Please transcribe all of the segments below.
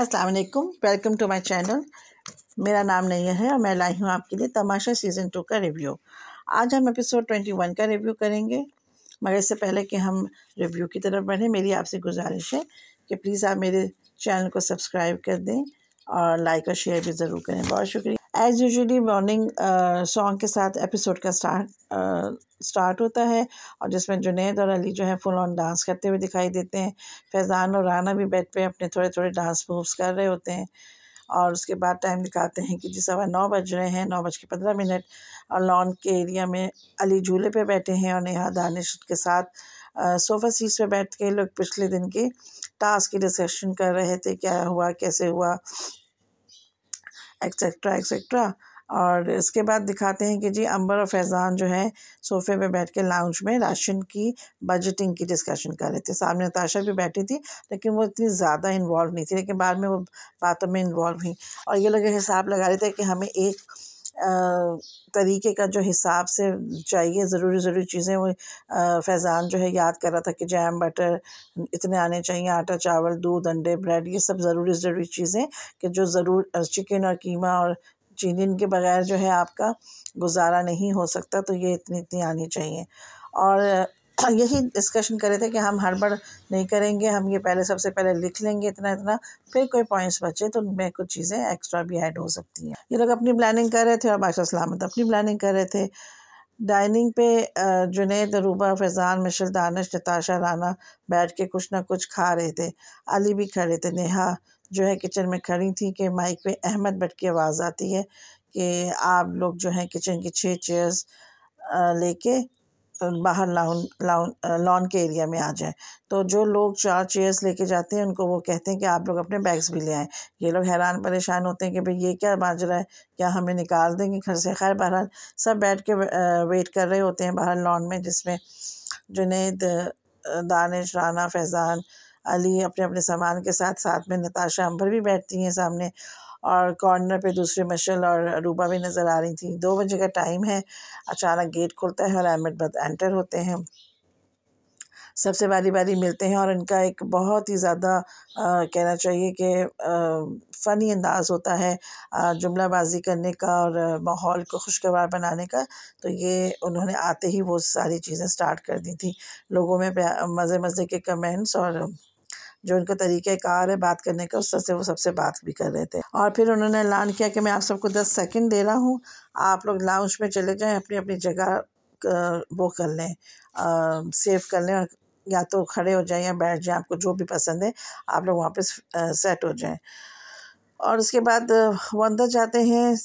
अस्सलाम वालेकुम welcome to my channel मेरा नाम नैया है और मैं लाई हूँ आपके लिए तमाशा सीज़न टू का रिव्यू आज हम एपिसोड ट्वेंटी वन का रिव्यू करेंगे मगर इससे पहले कि हम रिव्यू की तरफ बढ़ें मेरी आपसे गुजारिश है कि प्लीज़ आप मेरे चैनल को सब्सक्राइब कर दें और लाइक और शेयर भी ज़रूर करें बहुत शुक्रिया एज़ यूजली मॉर्निंग सॉन्ग के साथ एपिसोड का स्टार्ट स्टार्ट uh, होता है और जिसमें जुनेद और अली जो है फुल ऑन डांस करते हुए दिखाई देते हैं फैज़ान और राना भी बेड पे अपने थोड़े थोड़े डांस मूव्स कर रहे होते हैं और उसके बाद टाइम दिखाते हैं कि जिस सवा नौ बज रहे हैं नौ बज के पंद्रह मिनट और लॉन के एरिया में अली झूले पे बैठे हैं और नेहा दानिश के साथ सोफ़ा uh, सीट्स पे बैठ के लोग पिछले दिन के टास्क की डिस्कशन कर रहे थे क्या हुआ कैसे हुआ एक्सेट्रा एक्सेट्रा और इसके बाद दिखाते हैं कि जी अंबर और फैज़ान जो है सोफ़े पे बैठ के लाउंज में राशन की बजटिंग की डिस्कशन कर रहे थे सामने ताशा भी बैठी थी लेकिन वो इतनी ज़्यादा इन्वॉल्व नहीं थी लेकिन बाद में वो बातों में इन्वॉल्व हुई और ये लोग हिसाब लगा रहे थे कि हमें एक तरीक़े का जो हिसाब से चाहिए ज़रूरी ज़रूरी चीज़ें वो फैज़ान जो है याद कर रहा था कि जैम बटर इतने आने चाहिए आटा चावल दूध अंडे ब्रेड ये सब ज़रूरी ज़रूरी चीज़ें कि जो ज़रूर चिकन और कीमा और चीनी इनके बगैर जो है आपका गुजारा नहीं हो सकता तो ये इतनी इतनी आनी चाहिए और यही डिस्कशन करे थे कि हम हड़बड़ नहीं करेंगे हम ये पहले सबसे पहले लिख लेंगे इतना इतना फिर कोई पॉइंट्स बचे तो उनमें कुछ चीज़ें एक्स्ट्रा भी ऐड हो सकती हैं ये लोग अपनी प्लानिंग कर रहे थे और बादशाह सलामत अपनी प्लानिंग कर रहे थे डाइनिंग पे जुनेद रूबा फैज़ान मिशल दानश नताशा राना बैठ के कुछ ना कुछ खा रहे थे अली भी खड़े थे नेहा जो है किचन में खड़ी थी कि माइक पे अहमद बट की आवाज़ आती है कि आप लोग जो है किचन की छः चेयर्स लेके बाहर लाउन लाउन लॉन के एरिया में आ जाएं तो जो लोग चार चेयर्स लेके जाते हैं उनको वो कहते हैं कि आप लोग अपने बैग्स भी ले आएँ ये लोग हैरान परेशान होते हैं कि भाई ये क्या माजरा है क्या हमें निकाल देंगे घर से खैर बहरहाल सब बैठ के वेट कर रहे होते हैं बाहर लॉन में जिसमें जुनेद दानिश राना फैज़ान अली अपने अपने सामान के साथ साथ में नताशा अंबर भी बैठती हैं सामने और कॉर्नर पे दूसरी मशल और रूबा भी नज़र आ रही थी दो बजे का टाइम है अचानक गेट खुलता है और अहमद बद एंटर होते हैं सबसे बारी बारी मिलते हैं और इनका एक बहुत ही ज़्यादा कहना चाहिए कि फ़नी अंदाज होता है जुमलाबाजी करने का और माहौल को खुशगवार बनाने का तो ये उन्होंने आते ही वो सारी चीज़ें स्टार्ट कर दी थी लोगों में मज़े मज़े के कमेंट्स और जो उनका तरीक़ाकार है बात करने का उस से वो सबसे बात भी कर रहे थे और फिर उन्होंने ऐलान किया कि मैं आप सबको दस सेकंड दे रहा हूँ आप लोग लाउंज में चले जाएं अपनी अपनी जगह वो कर लें सेव कर लें या तो खड़े हो जाएं या बैठ जाएं आपको जो भी पसंद है आप लोग वापस सेट हो जाएं और उसके बाद वो अंदर जाते हैं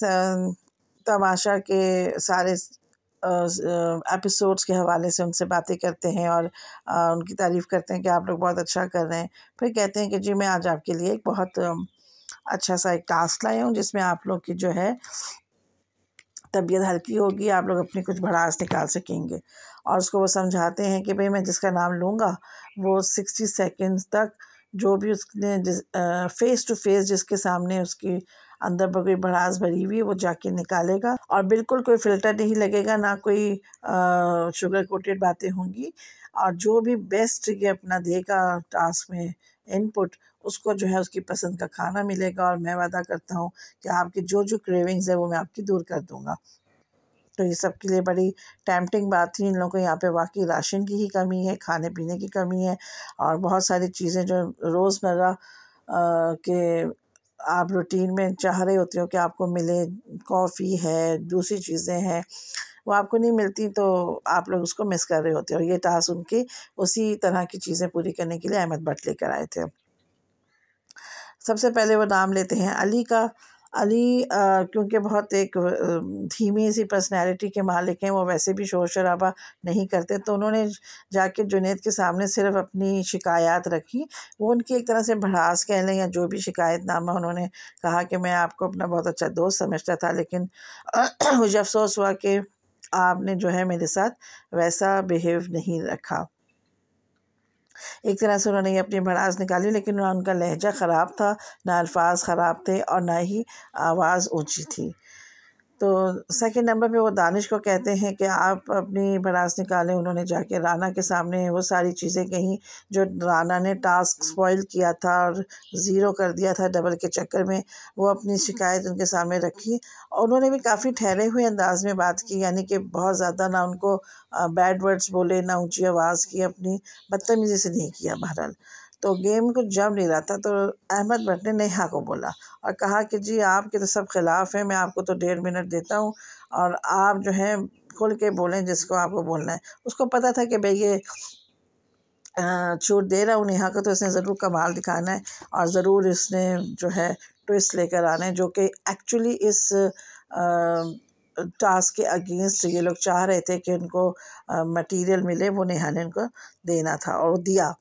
तमाशा के सारे एपिसोड्स के हवाले से उनसे बातें करते हैं और उनकी तारीफ़ करते हैं कि आप लोग बहुत अच्छा कर रहे हैं फिर कहते हैं कि जी मैं आज आपके लिए एक बहुत अच्छा सा एक टास्क लाया हूँ जिसमें आप लोग की जो है तबीयत हल्की होगी आप लोग अपनी कुछ भड़ास निकाल सकेंगे और उसको वो समझाते हैं कि भाई मैं जिसका नाम लूँगा वो सिक्सटी सेकेंड्स तक जो भी उसने फेस टू फेस जिसके सामने उसकी अंदर पर कोई भड़ास भरी हुई है वो जाके निकालेगा और बिल्कुल कोई फिल्टर नहीं लगेगा ना कोई आ, शुगर कोटेड बातें होंगी और जो भी बेस्ट ये अपना देगा टास्क में इनपुट उसको जो है उसकी पसंद का खाना मिलेगा और मैं वादा करता हूँ कि आपकी जो जो क्रेविंग्स है वो मैं आपकी दूर कर दूँगा तो ये सब के लिए बड़ी टैम्पटिंग बात थी इन लोगों को यहाँ पे वाकई राशन की ही कमी है खाने पीने की कमी है और बहुत सारी चीज़ें जो रोज़मर्रा के आप रूटीन में चाह रहे होते हो कि आपको मिले कॉफ़ी है दूसरी चीज़ें हैं वो आपको नहीं मिलती तो आप लोग उसको मिस कर रहे होते हो ये टास्क उनकी उसी तरह की चीज़ें पूरी करने के लिए अहमद भट्ट लेकर आए थे सबसे पहले वो नाम लेते हैं अली का अली क्योंकि बहुत एक धीमी सी पर्सनैलिटी के मालिक हैं वो वैसे भी शोर शराबा नहीं करते तो उन्होंने जाके जुनेद के सामने सिर्फ अपनी शिकायत रखी वो उनकी एक तरह से भड़ास कह लें या जो भी शिकायत नामा उन्होंने कहा कि मैं आपको अपना बहुत अच्छा दोस्त समझता था लेकिन मुझे अफसोस हुआ कि आपने जो है मेरे साथ वैसा बिहेव नहीं रखा एक तरह से उन्होंने ये अपनी भड़ास निकाली लेकिन उनका लहजा ख़राब था ना अल्फाज ख़राब थे और ना ही आवाज़ ऊँची थी तो सेकंड नंबर पे वो दानिश को कहते हैं कि आप अपनी भड़ास निकालें उन्होंने जाके राना के सामने वो सारी चीज़ें कहीं जो राना ने टास्क स्पॉइल किया था और ज़ीरो कर दिया था डबल के चक्कर में वो अपनी शिकायत उनके सामने रखी और उन्होंने भी काफ़ी ठहरे हुए अंदाज में बात की यानी कि बहुत ज़्यादा ना उनको बैड वर्ड्स बोले ना ऊँची आवाज़ की अपनी बदतमीज़ी से नहीं किया बहरहाल तो गेम कुछ जम नहीं रहा था तो अहमद भट्ट ने नेहा को बोला और कहा कि जी आपके तो सब खिलाफ हैं मैं आपको तो डेढ़ मिनट देता हूँ और आप जो है खुल के बोलें जिसको आपको बोलना है उसको पता था कि भाई ये छूट दे रहा हूँ नेहा को तो इसने ज़रूर कमाल दिखाना है और ज़रूर इसने जो है ट्विस्ट लेकर आना है जो कि एक्चुअली इस आ, टास्क के अगेंस्ट ये लोग चाह रहे थे कि उनको मटेरियल मिले वो नेहा ने उनको देना था और दिया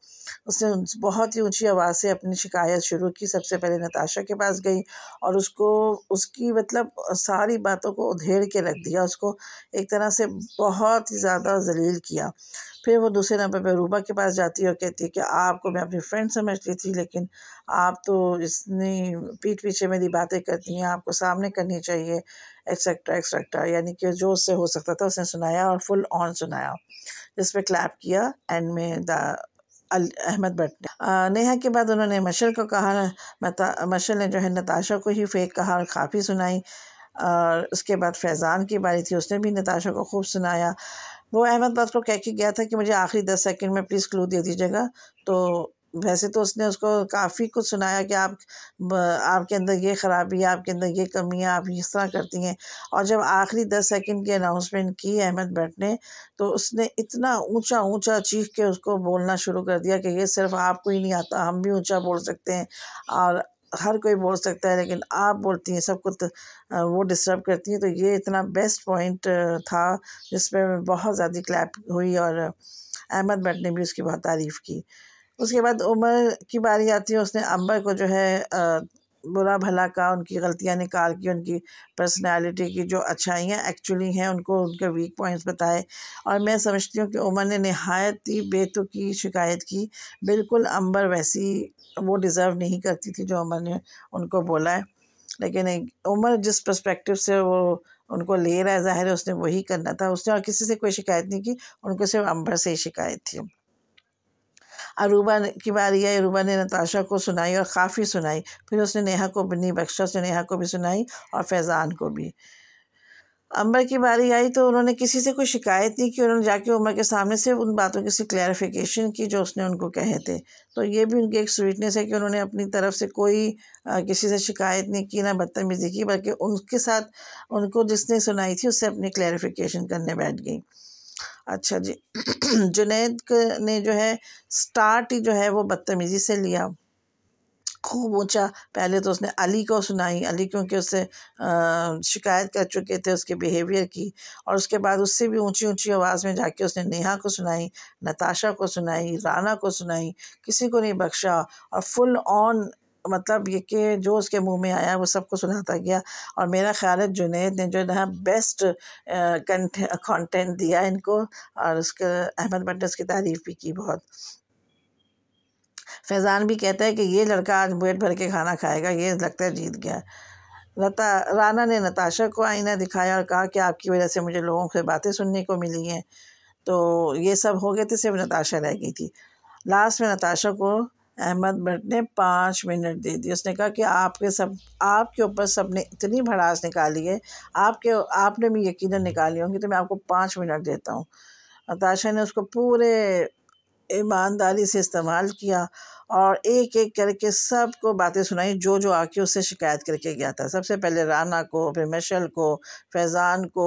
उसने बहुत ही ऊंची आवाज़ से अपनी शिकायत शुरू की सबसे पहले नताशा के पास गई और उसको उसकी मतलब सारी बातों को उधेड़ के रख दिया उसको एक तरह से बहुत ही ज़्यादा जलील किया फिर वो दूसरे नंबर पर रूबा के पास जाती है और कहती है कि आपको मैं अपनी फ्रेंड समझती थी लेकिन आप तो इतनी पीठ पीछे मेरी बातें करती हैं आपको सामने करनी चाहिए एक्सेट्रा एक्सेट्रा यानी कि जो उससे हो सकता था उसने सुनाया और फुल ऑन सुनाया जिस पर क्लैप किया एंड में द अहमद भट्ट ने नेहा के बाद उन्होंने मशर को कहा मशर ने जो है नताशा को ही फेक कहा और काफ़ी सुनाई और उसके बाद फैज़ान की बारी थी उसने भी नताशा को खूब सुनाया वो अहमद बात को कह के गया था कि मुझे आखिरी दस सेकंड में प्लीज़ क्लू दे दीजिएगा तो वैसे तो उसने उसको काफ़ी कुछ सुनाया कि आप आपके अंदर ये ख़राबी है आपके अंदर ये कमी है आप इस तरह करती हैं और जब आखिरी दस सेकंड की अनाउंसमेंट की अहमद भट ने तो उसने इतना ऊंचा ऊंचा चीख के उसको बोलना शुरू कर दिया कि ये सिर्फ आपको ही नहीं आता हम भी ऊंचा बोल सकते हैं और हर कोई बोल सकता है लेकिन आप बोलती हैं सबको तो वो डिस्टर्ब करती हैं तो ये इतना बेस्ट पॉइंट था जिसमें बहुत ज़्यादा क्लैप हुई और अहमद भट ने भी उसकी बहुत तारीफ़ की उसके बाद उमर की बारी आती है उसने अंबर को जो है आ, बुरा भला का उनकी गलतियां निकाल की उनकी पर्सनालिटी की जो अच्छाइयाँ एक्चुअली हैं उनको उनके वीक पॉइंट्स बताए और मैं समझती हूँ कि उमर ने नहायत ही बेतुकी शिकायत की बिल्कुल अंबर वैसी वो डिज़र्व नहीं करती थी जो उमर ने उनको बोला है लेकिन उमर जिस पर्सपेक्टिव से वो उनको ले रहा है ज़ाहिर है उसने वही करना था उसने और किसी से कोई शिकायत नहीं की उनको सिर्फ अंबर से ही शिकायत थी अरूबा की बारी आई अरूबा ने नताशा को सुनाई और काफ़ी सुनाई फिर उसने नेहा को बनी बख्शा उसने नेहा को भी सुनाई और फैज़ान को भी अम्बर की बारी आई तो उन्होंने किसी से कोई शिकायत नहीं की उन्होंने जाके उमर के सामने से उन बातों की सी क्लैरिफिकेशन की जो उसने उनको कहे थे तो ये भी उनकी एक स्वीटनेस है कि उन्होंने अपनी तरफ से कोई आ, किसी से शिकायत नहीं की ना बदतमीज़ी की बल्कि उनके साथ उनको जिसने सुनाई थी उससे अपनी क्लैरिफिकेशन करने बैठ गई अच्छा जी जुनेद ने जो है स्टार्ट ही जो है वो बदतमीज़ी से लिया खूब ऊँचा पहले तो उसने अली को सुनाई अली क्योंकि उससे शिकायत कर चुके थे उसके बिहेवियर की और उसके बाद उससे भी ऊंची ऊंची आवाज़ में जाके उसने नेहा को सुनाई नताशा को सुनाई राना को सुनाई किसी को नहीं बख्शा और फुल ऑन मतलब ये कि जो उसके मुंह में आया वो सबको सुनाता गया और मेरा ख्याल है जुनेद ने जो है बेस्ट कंटेंट दिया इनको और उसके अहमद भट्ट की उसकी तारीफ़ भी की बहुत फैज़ान भी कहता है कि ये लड़का आज पेट भर के खाना खाएगा ये लगता है जीत गया लता राना ने नताशा को आईना दिखाया और कहा कि आपकी वजह से मुझे लोगों से बातें सुनने को मिली हैं तो ये सब हो गए थे सिर्फ नताशा रह गई थी लास्ट में नताशा को अहमद भट्ट ने पाँच मिनट दे दिए उसने कहा कि आपके सब आपके ऊपर सब ने इतनी भड़ास निकाली है आपके आपने भी यकीन निकाली होंगी तो मैं आपको पाँच मिनट देता हूँ अताशा ने उसको पूरे ईमानदारी से इस्तेमाल किया और एक एक करके सबको बातें सुनाई जो जो आके उससे शिकायत करके गया था सबसे पहले राना को फिर मशल को फैज़ान को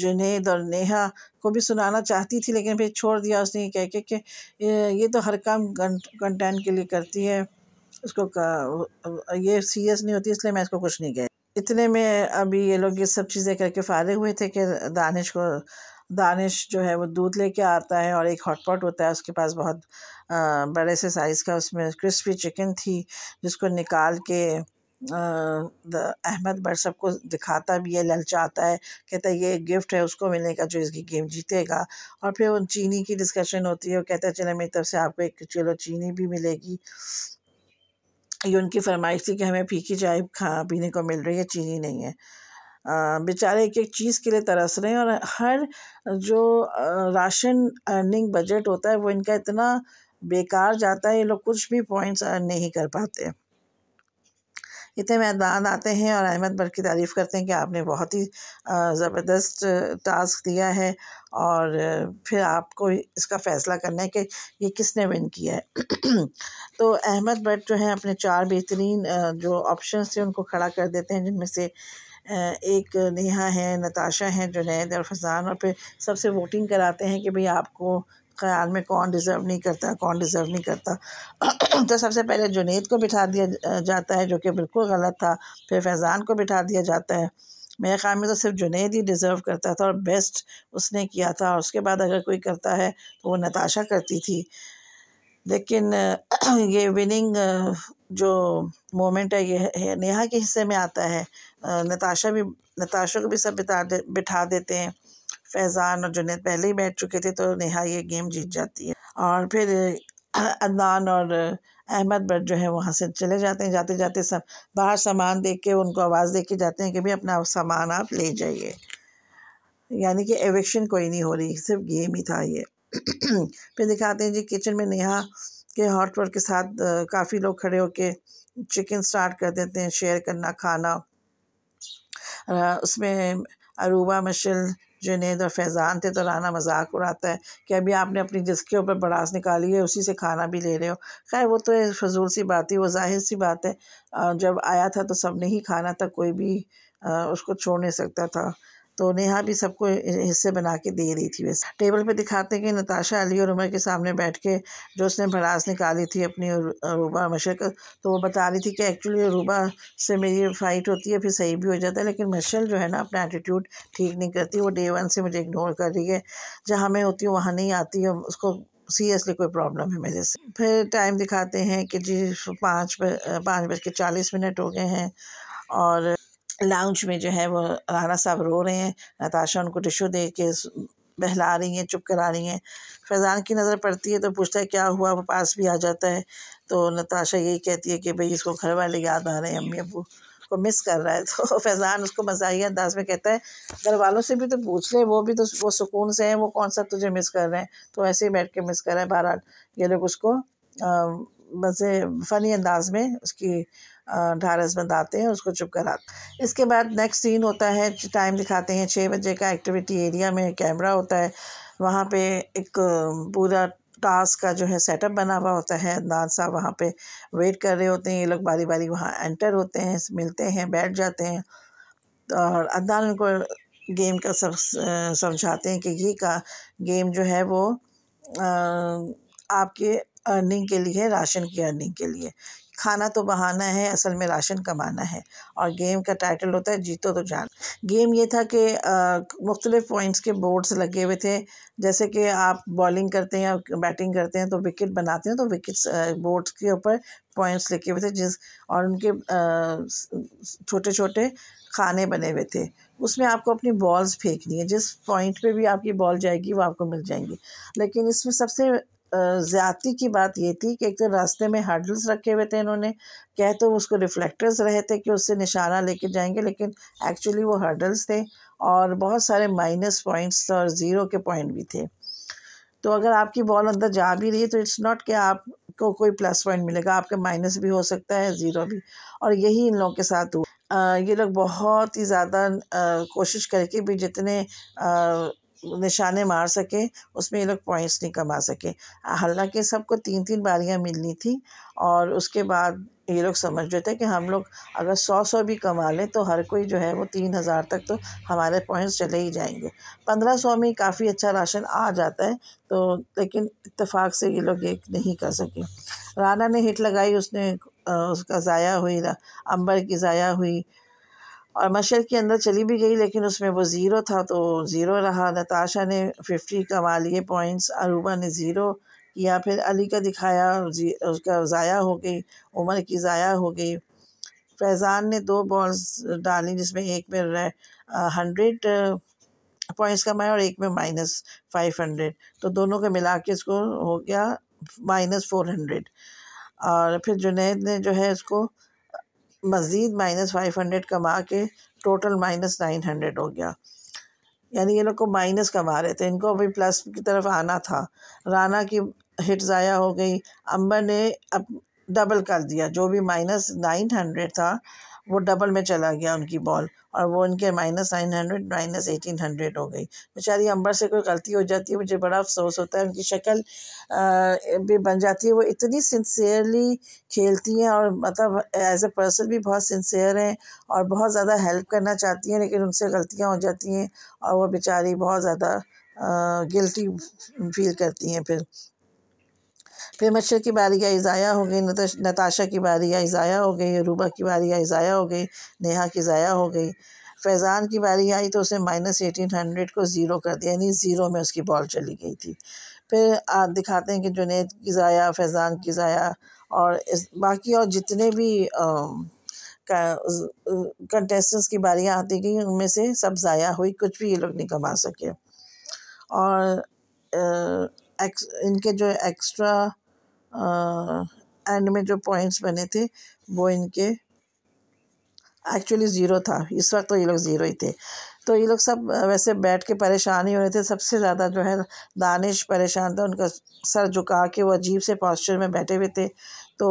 जुनेद और नेहा को भी सुनाना चाहती थी लेकिन फिर छोड़ दिया उसने कह के कि ये तो हर काम कंटेंट के लिए करती है उसको ये सीरियस नहीं होती इसलिए मैं इसको कुछ नहीं कह इतने में अभी ये लोग ये सब चीज़ें करके फारे हुए थे कि दानिश को दानिश जो है वो दूध लेके आता है और एक हॉटपॉट होता है उसके पास बहुत बड़े से साइज़ का उसमें क्रिस्पी चिकन थी जिसको निकाल के अहमद बट सबको दिखाता भी है ललचाता है कहता है ये गिफ्ट है उसको मिलने का जो इसकी गेम जीतेगा और फिर उन चीनी की डिस्कशन होती है वो कहता है चलो मेरी तरफ से आपको एक चलो चीनी भी मिलेगी ये उनकी फरमाइश थी कि हमें फीकी चाय खा पीने को मिल रही है चीनी नहीं है बेचारे एक एक चीज़ के लिए तरस रहे हैं और हर जो राशन अर्निंग बजट होता है वो इनका इतना बेकार जाता है ये लोग कुछ भी पॉइंट्स अर्न नहीं कर पाते इतने मैदान आते हैं और अहमद बर की तारीफ़ करते हैं कि आपने बहुत ही ज़बरदस्त टास्क दिया है और फिर आपको इसका फ़ैसला करना है कि ये किसने विन किया है तो अहमद भट्ट जो हैं अपने चार बेहतरीन जो ऑप्शंस थे उनको खड़ा कर देते हैं जिनमें से एक नेहा है नताशा है जुनेद और फजान और फिर सबसे वोटिंग कराते हैं कि भाई आपको ख्याल में कौन डिज़र्व नहीं करता कौन डिज़र्व नहीं करता तो सबसे पहले जुनेद को बिठा दिया जाता है जो कि बिल्कुल गलत था फिर फैज़ान को बिठा दिया जाता है मेरे ख्याल में तो सिर्फ जुनेद ही डिज़र्व करता था और बेस्ट उसने किया था और उसके बाद अगर कोई करता है तो वो नताशा करती थी लेकिन ये विनिंग जो मोमेंट है ये नेहा के हिस्से में आता है नताशा भी नताशा को भी सब बिता दे बिठा देते हैं फैज़ान और जुनेद पहले ही बैठ चुके थे तो नेहा ये गेम जीत जाती है और फिर अदनान और अहमद बट जो है वहाँ से चले जाते हैं जाते जाते सब बाहर सामान देख के उनको आवाज़ दे के जाते हैं कि भाई अपना सामान आप ले जाइए यानी कि एविक्शन कोई नहीं हो रही सिर्फ गेम ही था ये फिर दिखाते हैं जी किचन में नेहा के वर्क के साथ काफ़ी लोग खड़े होके चिकन स्टार्ट कर देते हैं शेयर करना खाना उसमें अरूबा मशल जुनेद और फैज़ान थे तो राना मजाक उड़ाता है कि अभी आपने अपनी जिसके ऊपर बड़ास निकाली है उसी से खाना भी ले रहे हो खैर वो तो फजूल सी बात ही वो जाहिर सी बात है जब आया था तो सब ने ही खाना था कोई भी उसको छोड़ नहीं सकता था तो नेहा भी सबको हिस्से बना के दे रही थी वैसे टेबल पे दिखाते हैं कि नताशा अली और उमर के सामने बैठ के जो उसने भड़ास निकाली थी अपनी रूबा मशक तो वो बता रही थी कि एक्चुअली रूबा से मेरी फाइट होती है फिर सही भी हो जाता है लेकिन मशल जो है ना अपना एटीट्यूड ठीक नहीं करती वो डे वन से मुझे इग्नोर कर रही है जहाँ मैं होती हूँ वहाँ नहीं आती है उसको सीरियसली कोई प्रॉब्लम है मेरे से फिर टाइम दिखाते हैं कि जी पाँच पाँच बज के चालीस मिनट हो गए हैं और लाउंज में जो है वो राना साहब रो रहे हैं नताशा उनको टिशू दे के बहला रही हैं चुप करा रही हैं फैज़ान की नज़र पड़ती है तो पूछता है क्या हुआ वो पास भी आ जाता है तो नताशा यही कहती है कि भाई इसको घर वाले याद आ रहे हैं अम्मी अबू को मिस कर रहा है तो फैज़ान उसको मजाही अंदाज में कहता है घर वालों से भी तो पूछ ले वो भी तो वो सुकून से हैं वो कौन सा तुझे मिस कर रहे हैं तो ऐसे ही बैठ के मिस कर रहे हैं बहरहाल ये लोग उसको मज़े फ़नी अंदाज में उसकी ढारस बंधाते हैं उसको चुप करा इसके बाद नेक्स्ट सीन होता है टाइम दिखाते हैं छः बजे का एक्टिविटी एरिया में कैमरा होता है वहाँ पे एक पूरा टास्क का जो है सेटअप बना हुआ होता है अंदाज साहब वहाँ पे वेट कर रहे होते हैं ये लोग बारी बारी वहाँ एंटर होते हैं मिलते हैं बैठ जाते हैं और अदनान उनको गेम का सब समझाते हैं कि ये का गेम जो है वो आ, आपके अर्निंग के लिए राशन की अर्निंग के लिए खाना तो बहाना है असल में राशन कमाना है और गेम का टाइटल होता है जीतो तो जान गेम ये था कि मुख्तलिफ़ पॉइंट्स के बोर्ड्स लगे हुए थे जैसे कि आप बॉलिंग करते हैं बैटिंग करते हैं तो विकेट बनाते हैं तो विकेट्स बोर्ड्स के ऊपर पॉइंट्स लिखे हुए थे जिस और उनके छोटे छोटे खाने बने हुए थे उसमें आपको अपनी बॉल्स फेंकनी है जिस पॉइंट पे भी आपकी बॉल जाएगी वो आपको मिल जाएंगी लेकिन इसमें सबसे ज़्यादती की बात ये थी कि एक तो रास्ते में हर्डल्स रखे हुए थे इन्होंने कह तो उसको रिफ्लेक्टर्स रहे थे कि उससे निशाना लेके जाएंगे लेकिन एक्चुअली वो हर्डल्स थे और बहुत सारे माइनस पॉइंट्स और ज़ीरो के पॉइंट भी थे तो अगर आपकी बॉल अंदर जा भी रही है तो इट्स नॉट कि आपको कोई प्लस पॉइंट मिलेगा आपके माइनस भी हो सकता है ज़ीरो भी और यही इन लोगों के साथ हुआ ये लोग बहुत ही ज़्यादा कोशिश करके भी जितने आ, निशाने मार सके उसमें ये लोग पॉइंट्स नहीं कमा सके हालांकि सबको तीन तीन बारियां मिलनी थी और उसके बाद ये लोग समझ रहे थे कि हम लोग अगर सौ सौ भी कमा लें तो हर कोई जो है वो तीन हज़ार तक तो हमारे पॉइंट्स चले ही जाएंगे पंद्रह सौ में काफ़ी अच्छा राशन आ जाता है तो लेकिन इतफाक़ से ये लोग ये नहीं कर सके राना ने हिट लगाई उसने उसका ज़ाया हुई अंबर की ज़ाया हुई और मशर के अंदर चली भी गई लेकिन उसमें वो ज़ीरो था तो ज़ीरो रहा नताशा ने फिफ्टी कमा लिए पॉइंट्स अरूबा ने ज़ीरो किया फिर अली का दिखाया उसका ज़ाया हो गई उमर की ज़ाया हो गई फैज़ान ने दो बॉल्स डाली जिसमें एक में हंड्रेड पॉइंट्स कमाए और एक में माइनस फाइव हंड्रेड तो दोनों के मिला के इसको हो गया माइनस फोर हंड्रेड और फिर जुनेद ने जो है इसको मज़ीद माइनस फाइव हंड्रेड कमा के टोटल माइनस नाइन हंड्रेड हो गया यानी ये लोग को माइनस कमा रहे थे इनको अभी प्लस की तरफ आना था राना की हिट ज़ाया हो गई अम्बर ने अब डबल कर दिया जो भी माइनस नाइन हंड्रेड था वो डबल में चला गया उनकी बॉल और वो उनके minus nine hundred minus eighteen hundred हो गई बेचारी अंबर से कोई गलती हो जाती है मुझे बड़ा अफसोस होता है उनकी शक्ल भी बन जाती है वो इतनी सिंसेयरली खेलती हैं और मतलब एज ए पर्सन भी बहुत सिंसेयर हैं और बहुत ज़्यादा हेल्प करना चाहती हैं लेकिन उनसे गलतियाँ हो जाती हैं और वह बेचारी बहुत ज़्यादा गिल्टी फील करती हैं फिर फिर मच्छर की बारी आई ज़ाया हो गई नताशा की बारी आई ज़ाया हो गई रूबा की बारी आई ज़ाया हो गई नेहा की ज़ाया हो गई फैज़ान की बारी आई तो उसने माइनस एटीन हंड्रेड को ज़ीरो कर दिया यानी ज़ीरो में उसकी बॉल चली गई थी फिर आप दिखाते हैं कि जुनेद की ज़ाया फैज़ान की ज़ाया और इस बाकी और जितने भी कंटेस्टेंट्स की बारियाँ आती गई उनमें से सब ज़ाया हुई कुछ भी ये लोग नहीं कमा सके और एक्स इनके जो एक्स्ट्रा एंड में जो पॉइंट्स बने थे वो इनके एक्चुअली ज़ीरो था इस वक्त तो ये लोग ज़ीरो ही थे तो ये लोग सब वैसे बैठ के परेशान ही हो रहे थे सबसे ज़्यादा जो है दानिश परेशान था उनका सर झुका के वो अजीब से पॉस्चर में बैठे हुए थे तो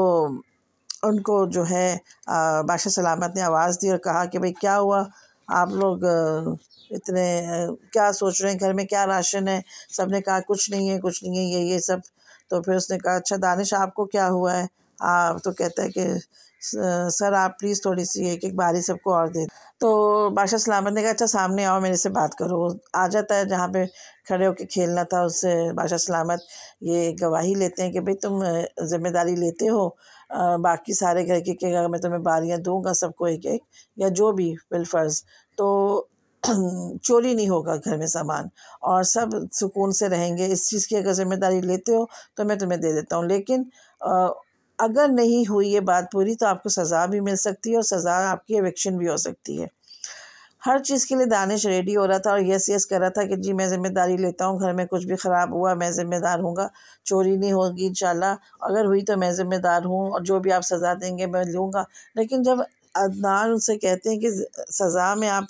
उनको जो है बादशाह सलामत ने आवाज़ दी और कहा कि भाई क्या हुआ आप लोग इतने क्या सोच रहे हैं घर में क्या राशन है सब ने कहा कुछ नहीं है कुछ नहीं है ये ये सब तो फिर उसने कहा अच्छा दानिश आपको क्या हुआ है आप तो कहता है कि सर आप प्लीज़ थोड़ी सी एक एक बारी सबको और दे तो बादशाह सलामत ने कहा अच्छा सामने आओ मेरे से बात करो आ जाता है जहाँ पे खड़े होके खेलना था उससे बादशाह सलामत ये गवाही लेते हैं कि भाई तुम जिम्मेदारी लेते हो आ, बाकी सारे घर के कि मैं तुम्हें बारियाँ दूंगा सबको एक एक या जो भी बिलफर्ज तो चोरी नहीं होगा घर में सामान और सब सुकून से रहेंगे इस चीज़ की अगर ज़िम्मेदारी लेते हो तो मैं तुम्हें दे देता हूँ लेकिन आ, अगर नहीं हुई ये बात पूरी तो आपको सज़ा भी मिल सकती है और सज़ा आपकी एविक्शन भी हो सकती है हर चीज़ के लिए दानिश रेडी हो रहा था और यस यस कर रहा था कि जी मैं ज़िम्मेदारी लेता हूँ घर में कुछ भी ख़राब हुआ मैं ज़िम्मेदार हूँगा चोरी नहीं होगी इन अगर हुई तो मैं ज़िम्मेदार हूँ और जो भी आप सज़ा देंगे मैं लूँगा लेकिन जब अदनान उनसे कहते हैं कि सज़ा में आप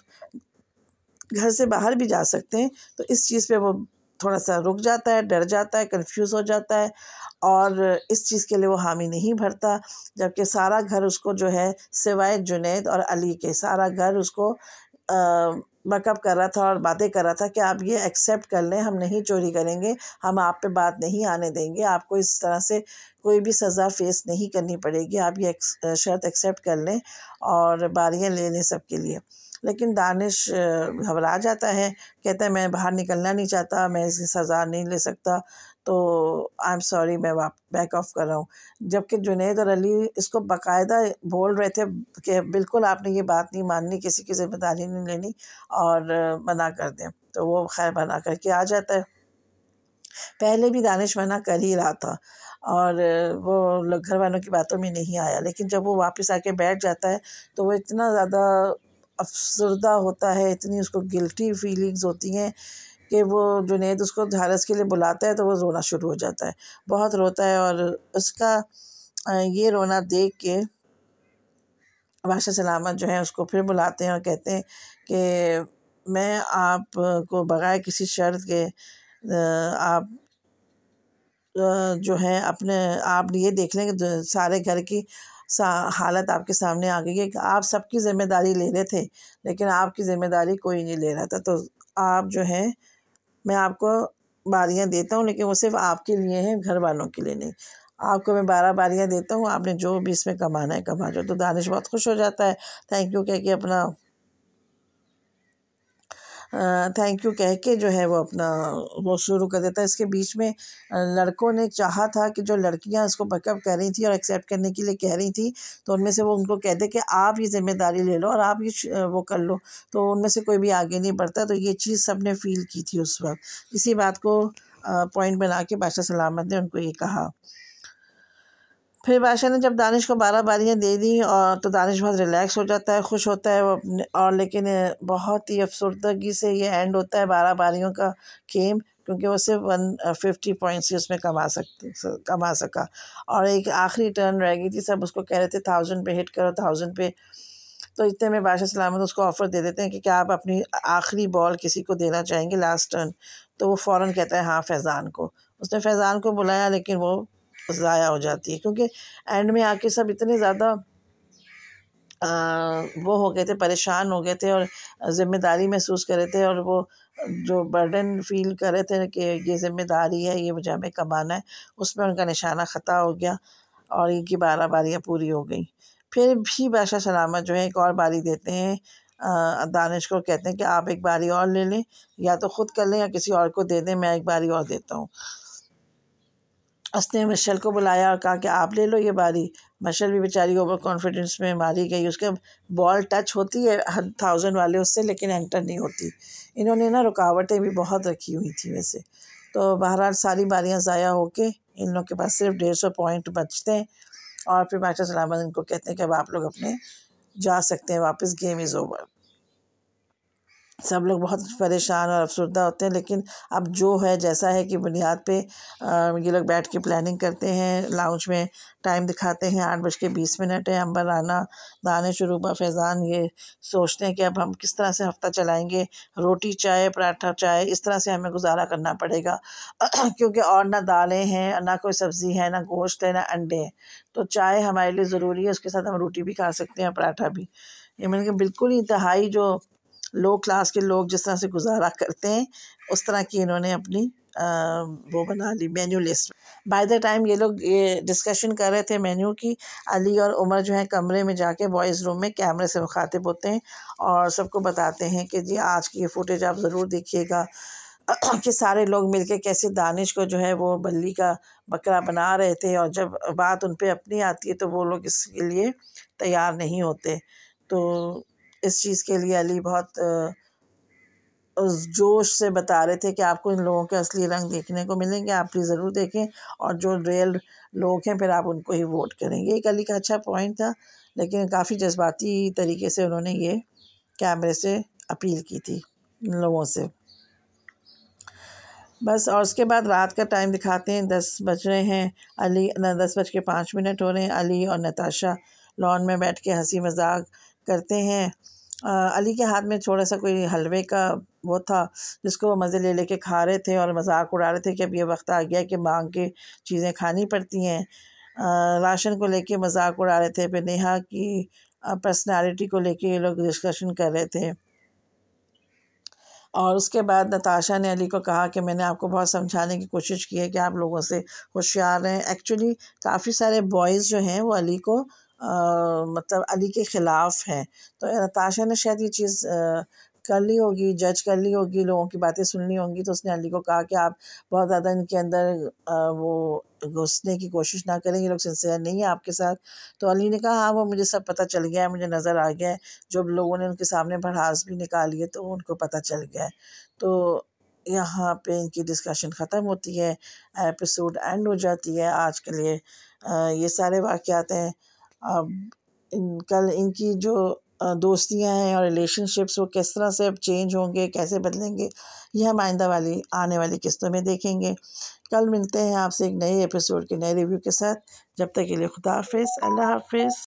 घर से बाहर भी जा सकते हैं तो इस चीज़ पे वो थोड़ा सा रुक जाता है डर जाता है कंफ्यूज हो जाता है और इस चीज़ के लिए वो हामी नहीं भरता जबकि सारा घर उसको जो है सिवाय जुनेद और अली के सारा घर उसको बकअप कर रहा था और बातें कर रहा था कि आप ये एक्सेप्ट कर लें हम नहीं चोरी करेंगे हम आप पे बात नहीं आने देंगे आपको इस तरह से कोई भी सज़ा फेस नहीं करनी पड़ेगी आप ये शर्त एक्सेप्ट कर लें और बारियाँ ले लें सबके लिए लेकिन दानिश घबरा जाता है कहता है मैं बाहर निकलना नहीं चाहता मैं इसकी सज़ा नहीं ले सकता तो आई एम सॉरी मैं वाप बैक ऑफ कर रहा हूँ जबकि जुनेद और अली इसको बाकायदा बोल रहे थे कि बिल्कुल आपने ये बात नहीं माननी किसी की जिम्मेदारी नहीं लेनी और मना कर दें तो वो खैर मना करके आ जाता है पहले भी दानिश मना कर ही रहा था और वो घर वालों की बातों में नहीं आया लेकिन जब वो वापस आके बैठ जाता है तो वो इतना ज़्यादा अफसरदा होता है इतनी उसको गिल्टी फीलिंग्स होती हैं कि वो जुनेद उसको झारस के लिए बुलाता है तो वो रोना शुरू हो जाता है बहुत रोता है और उसका ये रोना देख के बादशाह सलामत जो है उसको फिर बुलाते हैं और कहते हैं कि मैं आप को बग़ैर किसी शर्त के आप जो है अपने आप ये देख लें कि सारे घर की सा हालत आपके सामने आ गई है कि आप सबकी ज़िम्मेदारी ले रहे थे लेकिन आपकी ज़िम्मेदारी कोई नहीं ले रहा था तो आप जो हैं मैं आपको बारियाँ देता हूँ लेकिन वो सिर्फ आपके लिए हैं घर वालों के लिए नहीं आपको मैं बारह बारियाँ देता हूँ आपने जो भी इसमें कमाना है कमा जो तो दानिश बहुत खुश हो जाता है थैंक यू कह के अपना थैंक यू कह के जो है वो अपना वो शुरू कर देता है इसके बीच में लड़कों ने चाहा था कि जो लड़कियां इसको बैकअप कर रही थी और एक्सेप्ट करने के लिए कह रही थी तो उनमें से वो उनको कहते कि आप ये ज़िम्मेदारी ले लो और आप ये वो कर लो तो उनमें से कोई भी आगे नहीं बढ़ता तो ये चीज़ सब ने फ़ील की थी उस वक्त इसी बात को पॉइंट बना के बादशाह सलामत ने उनको ये कहा फिर बादशाह ने जब दानिश को बारह बारियाँ दे दी और तो दानिश बहुत रिलैक्स हो जाता है खुश होता है वो अपने और लेकिन बहुत ही अफसरदगी से ये एंड होता है बारह बारियों का गेम क्योंकि वो सिर्फ वन फिफ्टी पॉइंट्स ही उसमें कमा सक कमा सका और एक आखिरी टर्न रह गई थी सब उसको कह रहे थे थाउजेंड पे हिट करो थाउजेंड पे तो इतने में बादशाह सलामत उसको ऑफ़र दे देते हैं कि क्या आप अपनी आखिरी बॉल किसी को देना चाहेंगे लास्ट टर्न तो वो फ़ौर कहता है हाँ फैज़ान को उसने फैज़ान को बुलाया लेकिन वो ज़ाया हो जाती है क्योंकि एंड में आके सब इतने ज़्यादा वो हो गए थे परेशान हो गए थे और ज़िम्मेदारी महसूस कर रहे थे और वो जो बर्डन फील कर रहे थे कि ये ज़िम्मेदारी है ये मुझे हमें कमाना है उसमें उनका निशाना ख़ता हो गया और इनकी बारह बारियाँ पूरी हो गई फिर भी बादशाह सलामत जो है एक और बारी देते हैं दानिश को कहते हैं कि आप एक बारी और ले लें या तो ख़ुद कर लें या किसी और को दे दें मैं एक बारी और देता हूँ उसने मशल को बुलाया और कहा कि आप ले लो ये बारी मशल भी बेचारी ओवर कॉन्फिडेंस में मारी गई उसके बॉल टच होती है थाउजेंड वाले उससे लेकिन एंटर नहीं होती इन्होंने ना रुकावटें भी बहुत रखी हुई थी वैसे तो बहरहाल सारी बारियाँ ज़ाया होके इन लोग के पास सिर्फ डेढ़ सौ पॉइंट बचते हैं और फिर माशा सलामत इनको कहते हैं कि अब आप लोग अपने जा सकते हैं वापस गेम इज़ ओवर सब लोग बहुत परेशान और अफसरदा होते हैं लेकिन अब जो है जैसा है कि बुनियाद पे ये लोग बैठ के प्लानिंग करते हैं लाउंज में टाइम दिखाते हैं आठ बज के बीस मिनट है अंबर राना दाने शुरूबा फैज़ान ये सोचते हैं कि अब हम किस तरह से हफ्ता चलाएंगे रोटी चाय पराठा चाय इस तरह से हमें गुजारा करना पड़ेगा क्योंकि और ना दालें हैं ना कोई सब्ज़ी है ना गोश्त है ना अंडे हैं तो चाय हमारे लिए ज़रूरी है उसके साथ हम रोटी भी खा सकते हैं पराठा भी ये मैंने मतलब कहा बिल्कुल इंतहाई जो लो क्लास के लोग जिस तरह से गुजारा करते हैं उस तरह की इन्होंने अपनी आ, वो बना ली menu list by the time ये लोग ये डिस्कशन कर रहे थे मेन्यू की अली और उमर जो है कमरे में जाके बॉयज़ रूम में कैमरे से मुखातिब होते हैं और सबको बताते हैं कि जी आज की ये फुटेज आप ज़रूर देखिएगा कि सारे लोग मिलके कैसे दानिश को जो है वो बल्ली का बकरा बना रहे थे और जब बात उन पर अपनी आती है तो वो लोग इसके लिए तैयार नहीं होते तो इस चीज़ के लिए अली बहुत जोश से बता रहे थे कि आपको इन लोगों के असली रंग देखने को मिलेंगे आप प्लीज़ ज़रूर देखें और जो रियल लोग हैं फिर आप उनको ही वोट करेंगे एक अली का अच्छा पॉइंट था लेकिन काफ़ी जज्बाती तरीके से उन्होंने ये कैमरे से अपील की थी इन लोगों से बस और उसके बाद रात का टाइम दिखाते हैं दस बज रहे हैं अली दस बज के पाँच मिनट हो रहे हैं अली और नताशा लॉन में बैठ के हंसी मजाक करते हैं अली के हाथ में थोड़ा सा कोई हलवे का वो था जिसको वो मज़े ले लेके खा रहे थे और मजाक उड़ा रहे थे कि अब ये वक्त आ गया कि मांग के चीज़ें खानी पड़ती हैं राशन को लेके मजाक उड़ा रहे थे फिर नेहा की पर्सनालिटी को लेके ये लोग डिस्कशन कर रहे थे और उसके बाद नताशा ने अली को कहा कि मैंने आपको बहुत समझाने की कोशिश की है कि आप लोगों से होशियार रहें एक्चुअली काफ़ी सारे बॉयज़ जो हैं वो अली को मतलब अली के ख़िलाफ़ हैं तो ताशा ने शायद ये चीज़ कर ली होगी जज कर ली होगी लोगों की बातें सुन ली होंगी तो उसने अली को कहा कि आप बहुत ज़्यादा इनके अंदर वो घुसने की कोशिश ना करें ये लोग सिंसियर नहीं है आपके साथ तो अली ने कहा हाँ वो मुझे सब पता चल गया है मुझे नज़र आ गया है जब लोगों ने उनके सामने भड़ास भी निकाली है तो उनको पता चल गया है तो यहाँ पे इनकी डिस्कशन ख़त्म होती है एपिसोड एंड हो जाती है आज के लिए ये सारे वाक़ हैं इन कल इनकी जो दोस्तियाँ हैं और रिलेशनशिप्स वो किस तरह से अब चेंज होंगे कैसे बदलेंगे यह हम आइंदा वाली आने वाली किस्तों में देखेंगे कल मिलते हैं आपसे एक नए एपिसोड के नए रिव्यू के साथ जब तक के लिए खुदा हाफिज़ अल्लाह हाफिज़